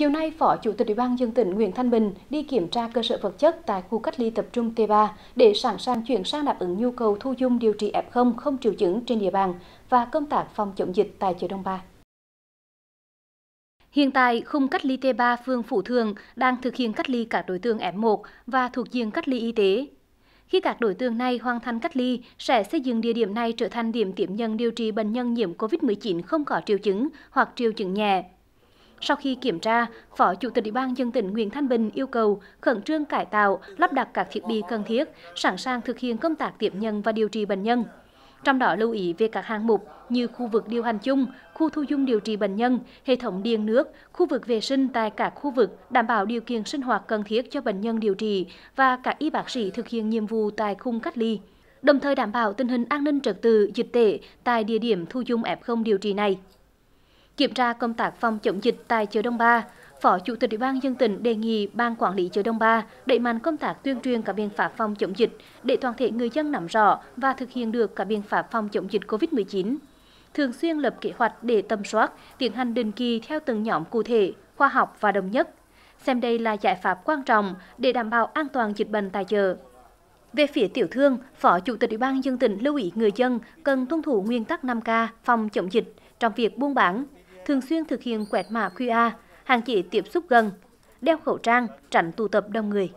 Chiều nay, Phó Chủ tịch Ủy ban dân tỉnh Nguyễn Thanh Bình đi kiểm tra cơ sở vật chất tại khu cách ly tập trung T3 để sẵn sàng chuyển sang đáp ứng nhu cầu thu dung điều trị F0 không triệu chứng trên địa bàn và công tác phòng chống dịch tại chợ Đông Ba. Hiện tại, khung cách ly T3 phường Phú Thường đang thực hiện cách ly các đối tượng F1 và thuộc diện cách ly y tế. Khi các đối tượng này hoàn thành cách ly, sẽ xây dựng địa điểm này trở thành điểm tiếp nhận điều trị bệnh nhân nhiễm COVID-19 không có triệu chứng hoặc triệu chứng nhẹ. Sau khi kiểm tra, Phó Chủ tịch Ủy ban dân tỉnh Nguyễn Thanh Bình yêu cầu khẩn trương cải tạo, lắp đặt các thiết bị cần thiết, sẵn sàng thực hiện công tác tiếp nhận và điều trị bệnh nhân. Trong đó lưu ý về các hạng mục như khu vực điều hành chung, khu thu dung điều trị bệnh nhân, hệ thống điện nước, khu vực vệ sinh tại các khu vực đảm bảo điều kiện sinh hoạt cần thiết cho bệnh nhân điều trị và các y bác sĩ thực hiện nhiệm vụ tại khung cách ly đồng thời đảm bảo tình hình an ninh trật tự dịch tễ tại địa điểm thu dung F0 điều trị này kiểm tra công tác phòng chống dịch tại chợ Đông Ba, Phó Chủ tịch Ủy ban dân tỉnh đề nghị Ban quản lý chợ Đông Ba đẩy mạnh công tác tuyên truyền các biện pháp phòng chống dịch để toàn thể người dân nắm rõ và thực hiện được các biện pháp phòng chống dịch COVID-19. Thường xuyên lập kế hoạch để tầm soát, tiến hành định kỳ theo từng nhóm cụ thể, khoa học và đồng nhất. Xem đây là giải pháp quan trọng để đảm bảo an toàn dịch bệnh tại chợ. Về phía tiểu thương, Phó Chủ tịch Ủy ban dân tỉnh lưu ý người dân cần tuân thủ nguyên tắc 5K phòng chống dịch trong việc buôn bán, thường xuyên thực hiện quẹt mã QR, hạn chế tiếp xúc gần, đeo khẩu trang, tránh tụ tập đông người.